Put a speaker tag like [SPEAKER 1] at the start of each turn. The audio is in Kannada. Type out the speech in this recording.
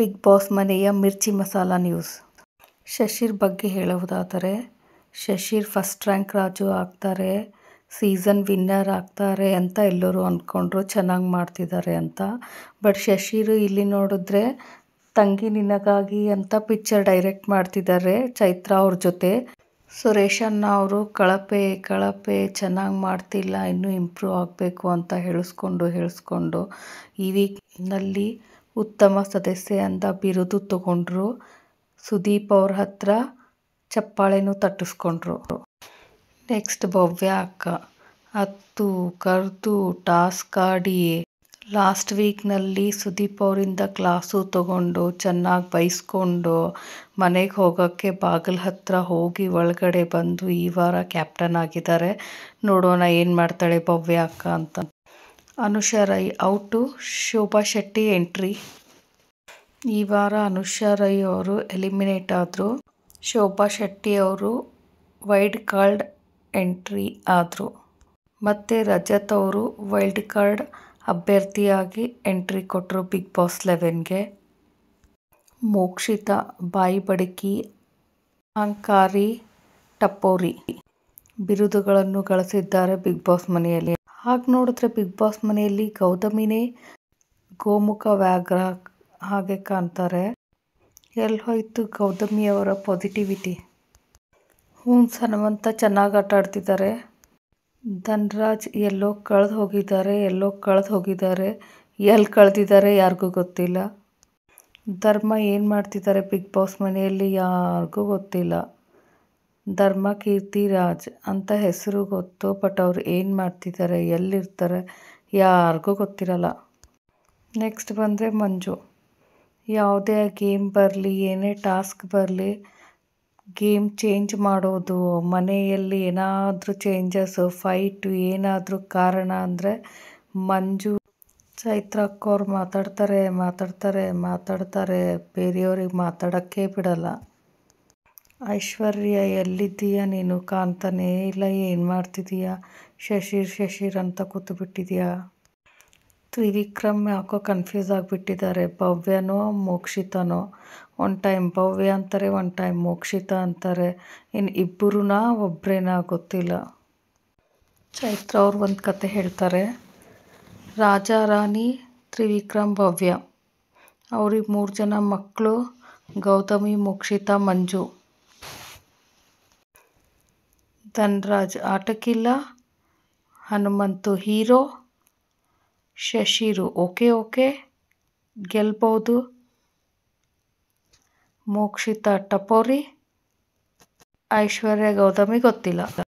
[SPEAKER 1] ಬಿಗ್ ಬಾಸ್ ಮನೆಯ ಮಿರ್ಚಿ ಮಸಾಲ ನ್ಯೂಸ್ ಶಶಿರ್ ಬಗ್ಗೆ ಹೇಳುವುದಾದರೆ ಶಶಿರ್ ಫಸ್ಟ್ ರ್ಯಾಂಕ್ ರಾಜು ಆಗ್ತಾರೆ ಸೀಸನ್ ವಿನ್ನರ್ ಆಗ್ತಾರೆ ಅಂತ ಎಲ್ಲರೂ ಅಂದ್ಕೊಂಡ್ರು ಚೆನ್ನಾಗಿ ಮಾಡ್ತಿದ್ದಾರೆ ಅಂತ ಬಟ್ ಶಶಿರು ಇಲ್ಲಿ ನೋಡಿದ್ರೆ ತಂಗಿ ನಿನಗಾಗಿ ಅಂತ ಪಿಕ್ಚರ್ ಡೈರೆಕ್ಟ್ ಮಾಡ್ತಿದ್ದಾರೆ ಚೈತ್ರ ಅವ್ರ ಜೊತೆ ಸುರೇಶನ್ನ ಅವರು ಕಳಪೆ ಕಳಪೆ ಚೆನ್ನಾಗಿ ಮಾಡ್ತಿಲ್ಲ ಇನ್ನೂ ಇಂಪ್ರೂವ್ ಆಗಬೇಕು ಅಂತ ಹೇಳಿಸ್ಕೊಂಡು ಹೇಳಿಸ್ಕೊಂಡು ಈ ವೀಕ್ನಲ್ಲಿ ಉತ್ತಮ ಸದಸ್ಯೆ ಅಂತ ಬಿರುದು ತಗೊಂಡ್ರು. ಸುದೀಪ್ ಅವ್ರ ಹತ್ರ ಚಪ್ಪಾಳೆನೂ ತಟ್ಟಿಸ್ಕೊಂಡ್ರು. ನೆಕ್ಸ್ಟ್ ಭವ್ಯ ಅಕ್ಕ. ಹತ್ತು ಕರೆದು ಟಾಸ್ಕ್ ಆಡಿ ಲಾಸ್ಟ್ ವೀಕ್ನಲ್ಲಿ ಸುದೀಪ್ ಅವರಿಂದ ಕ್ಲಾಸು ತಗೊಂಡು ಚೆನ್ನಾಗಿ ಬೈಸ್ಕೊಂಡು ಮನೆಗೆ ಹೋಗೋಕ್ಕೆ ಬಾಗಿಲ್ ಹತ್ರ ಹೋಗಿ ಒಳಗಡೆ ಬಂದು ಈ ವಾರ ಕ್ಯಾಪ್ಟನ್ ಆಗಿದ್ದಾರೆ ನೋಡೋಣ ಏನು ಮಾಡ್ತಾಳೆ ಭವ್ಯ ಅಕ್ಕ ಅಂತ. ಅನುಷಾ ರೈ ಔಟು ಶೋಭಾ ಶೆಟ್ಟಿ ಎಂಟ್ರಿ ಈ ವಾರ ಅನುಷಾ ರೈ ಅವರು ಎಲಿಮಿನೇಟ್ ಆದರು ಶೋಭಾ ಶೆಟ್ಟಿ ಅವರು ವೈಲ್ಡ್ ಕಾರ್ಡ್ ಎಂಟ್ರಿ ಆದರು ಮತ್ತು ರಜತ್ ಅವರು ವೈಲ್ಡ್ ಕಾರ್ಡ್ ಅಭ್ಯರ್ಥಿಯಾಗಿ ಎಂಟ್ರಿ ಕೊಟ್ಟರು ಬಿಗ್ ಬಾಸ್ ಲೆವೆನ್ಗೆ ಮೋಕ್ಷಿತ ಬಾಯಿ ಬಡಕಿ ಅಹಂಕಾರಿ ಟಪೋರಿ ಬಿರುದುಗಳನ್ನು ಗಳಿಸಿದ್ದಾರೆ ಬಿಗ್ ಬಾಸ್ ಮನೆಯಲ್ಲಿ ಹಾಗೆ ನೋಡಿದ್ರೆ ಬಿಗ್ ಬಾಸ್ ಮನೆಯಲ್ಲಿ ಗೌತಮಿನೇ ಗೋಮುಖ ವ್ಯಾಘ್ರ ಹಾಗೆ ಕಾಣ್ತಾರೆ ಎಲ್ಲಿ ಹೋಯಿತು ಗೌತಮಿಯವರ ಪಾಸಿಟಿವಿಟಿ ಹ್ಞೂ ಸನವಂತ ಚೆನ್ನಾಗಿ ಆಟ ಆಡ್ತಿದ್ದಾರೆ ಧನ್ರಾಜ್ ಎಲ್ಲೋ ಕಳೆದು ಹೋಗಿದ್ದಾರೆ ಎಲ್ಲೋ ಕಳೆದು ಹೋಗಿದ್ದಾರೆ ಎಲ್ಲಿ ಕಳೆದಿದ್ದಾರೆ ಯಾರಿಗೂ ಗೊತ್ತಿಲ್ಲ ಧರ್ಮ ಏನು ಮಾಡ್ತಿದ್ದಾರೆ ಬಿಗ್ ಬಾಸ್ ಮನೆಯಲ್ಲಿ ಯಾರಿಗೂ ಗೊತ್ತಿಲ್ಲ ಧರ್ಮಕೀರ್ತಿ ರಾಜ್ ಅಂತ ಹೆಸರು ಗೊತ್ತು ಬಟ್ ಅವ್ರು ಏನು ಮಾಡ್ತಿದ್ದಾರೆ ಎಲ್ಲಿರ್ತಾರೆ ಯಾರಿಗೂ ಗೊತ್ತಿರಲ್ಲ ನೆಕ್ಸ್ಟ್ ಬಂದರೆ ಮಂಜು ಯಾವುದೇ ಗೇಮ್ ಬರಲಿ ಏನೇ ಟಾಸ್ಕ್ ಬರಲಿ ಗೇಮ್ ಚೇಂಜ್ ಮಾಡೋದು ಮನೆಯಲ್ಲಿ ಏನಾದರೂ ಚೇಂಜಸ್ಸು ಫೈಟು ಏನಾದರೂ ಕಾರಣ ಅಂದರೆ ಮಂಜು ಚೈತ್ರ ಅಕ್ಕೋರು ಮಾತಾಡ್ತಾರೆ ಮಾತಾಡ್ತಾರೆ ಮಾತಾಡ್ತಾರೆ ಬೇರೆಯವ್ರಿಗೆ ಮಾತಾಡೋಕ್ಕೇ ಬಿಡಲ್ಲ ಐಶ್ವರ್ಯ ಎಲ್ಲಿದ್ದೀಯಾ ನೀನು ಕಾಣ್ತಾನೇ ಇಲ್ಲ ಏನು ಮಾಡ್ತಿದ್ದೀಯ ಶಶಿರ್ ಶಶಿರ್ ಅಂತ ಕೂತ್ಬಿಟ್ಟಿದ್ಯಾ. ತ್ರಿವಿಕ್ರಮ್ ಯಾಕೋ ಕನ್ಫ್ಯೂಸ್ ಆಗಿಬಿಟ್ಟಿದ್ದಾರೆ ಭವ್ಯನೋ ಮೋಕ್ಷಿತನೋ. ಒನ್ ಟೈಮ್ ಭವ್ಯ ಅಂತಾರೆ, ಒನ್ ಟೈಮ್ ಮೋಕ್ಷಿತ ಅಂತಾರೆ. ಇನ್ನು ಇಬ್ಬರೂನಾ ಒಬ್ರೇನ ಗೊತ್ತಿಲ್ಲ. ಚೈತ್ರ ಅವ್ರು ಒಂದು ಕಥೆ ಹೇಳ್ತಾರೆ. ರಾಜ, ರಾಣಿ, ತ್ರಿವಿಕ್ರಮ್, ಭವ್ಯ. ಅವ್ರಿಗೆ ಮೂರು ಜನ ಮಕ್ಕಳು ಗೌತಮಿ, ಮೋಕ್ಷಿತ, ಮಂಜು. ಧನ್ರಾಜ್ ಆಟಕಿಲ್ಲ ಹನುಮಂತು ಹೀರೋ ಶಶಿರು ಓಕೆ ಓಕೆ ಗೆಲ್ಬೋದು ಮೋಕ್ಷಿತಾ ಟಪೋರಿ ಐಶ್ವರ್ಯ ಗೌತಮಿ ಗೊತ್ತಿಲ್ಲ